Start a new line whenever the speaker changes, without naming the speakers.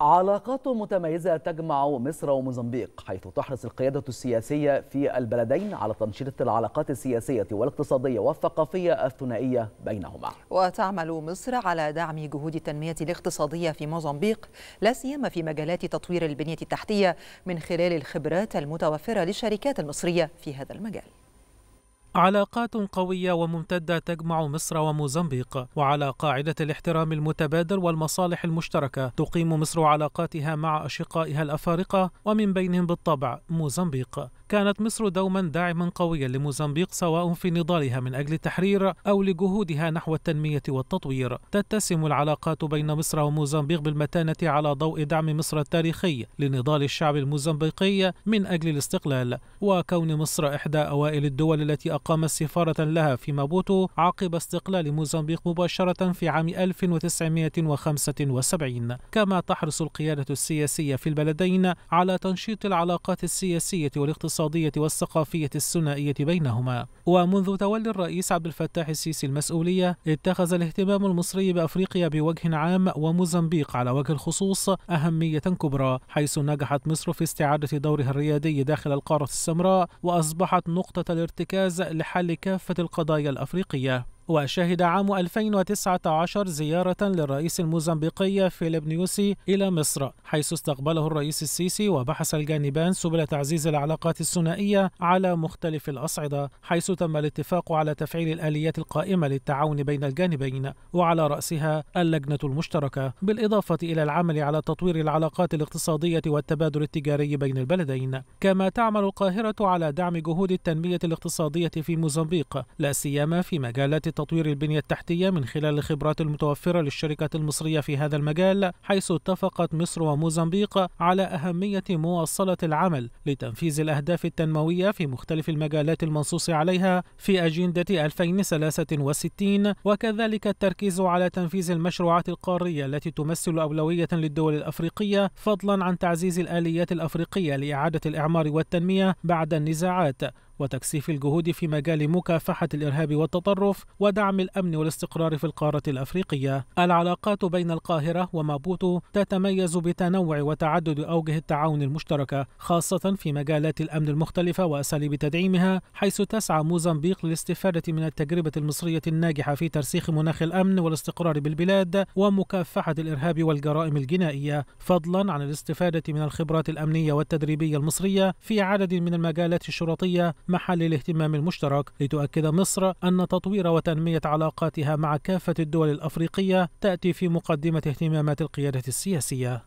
علاقات متميزة تجمع مصر وموزمبيق حيث تحرص القيادة السياسية في البلدين على تنشيط العلاقات السياسية والاقتصادية والثقافية الثنائية بينهما وتعمل مصر على دعم جهود التنمية الاقتصادية في موزمبيق لا سيما في مجالات تطوير البنية التحتية من خلال الخبرات المتوفرة للشركات المصرية في هذا المجال
علاقات قوية وممتدة تجمع مصر وموزمبيق وعلى قاعدة الاحترام المتبادل والمصالح المشتركة تقيم مصر علاقاتها مع أشقائها الأفارقة ومن بينهم بالطبع موزمبيق كانت مصر دوما داعما قويا لموزمبيق سواء في نضالها من أجل التحرير أو لجهودها نحو التنمية والتطوير تتسم العلاقات بين مصر وموزمبيق بالمتانة على ضوء دعم مصر التاريخي لنضال الشعب الموزمبيقي من أجل الاستقلال وكون مصر إحدى أوائل الدول التي أقامت سفارة لها في مابوتو عقب استقلال موزمبيق مباشرة في عام 1975 كما تحرص القيادة السياسية في البلدين على تنشيط العلاقات السياسية والاقتصادية الاقتصادية والثقافية الثنائية بينهما ومنذ تولي الرئيس عبد الفتاح السيسي المسؤولية اتخذ الاهتمام المصري بأفريقيا بوجه عام وموزمبيق على وجه الخصوص أهمية كبرى حيث نجحت مصر في استعادة دورها الريادي داخل القارة السمراء وأصبحت نقطة الارتكاز لحل كافة القضايا الأفريقية وشهد عام 2019 زيارة للرئيس الموزمبيقي فيليب نيوسي إلى مصر حيث استقبله الرئيس السيسي وبحث الجانبان سبل تعزيز العلاقات الثنائية على مختلف الأصعدة حيث تم الاتفاق على تفعيل الآليات القائمة للتعاون بين الجانبين وعلى رأسها اللجنة المشتركة بالإضافة إلى العمل على تطوير العلاقات الاقتصادية والتبادل التجاري بين البلدين كما تعمل القاهرة على دعم جهود التنمية الاقتصادية في موزمبيق لا سيما في مجالات تطوير البنية التحتية من خلال الخبرات المتوفرة للشركات المصرية في هذا المجال حيث اتفقت مصر وموزمبيق على أهمية مواصلة العمل لتنفيذ الأهداف التنموية في مختلف المجالات المنصوص عليها في أجندة 2063 وكذلك التركيز على تنفيذ المشروعات القارية التي تمثل أولوية للدول الأفريقية فضلا عن تعزيز الآليات الأفريقية لإعادة الإعمار والتنمية بعد النزاعات وتكثيف الجهود في مجال مكافحة الإرهاب والتطرف ودعم الأمن والاستقرار في القارة الأفريقية. العلاقات بين القاهرة ومابوتو تتميز بتنوع وتعدد أوجه التعاون المشتركة خاصة في مجالات الأمن المختلفة وأساليب تدعيمها حيث تسعى موزمبيق للاستفادة من التجربة المصرية الناجحة في ترسيخ مناخ الأمن والاستقرار بالبلاد ومكافحة الإرهاب والجرائم الجنائية فضلا عن الاستفادة من الخبرات الأمنية والتدريبية المصرية في عدد من المجالات الشرطية محل الاهتمام المشترك لتؤكد مصر أن تطوير وتنمية علاقاتها مع كافة الدول الأفريقية تأتي في مقدمة اهتمامات القيادة السياسية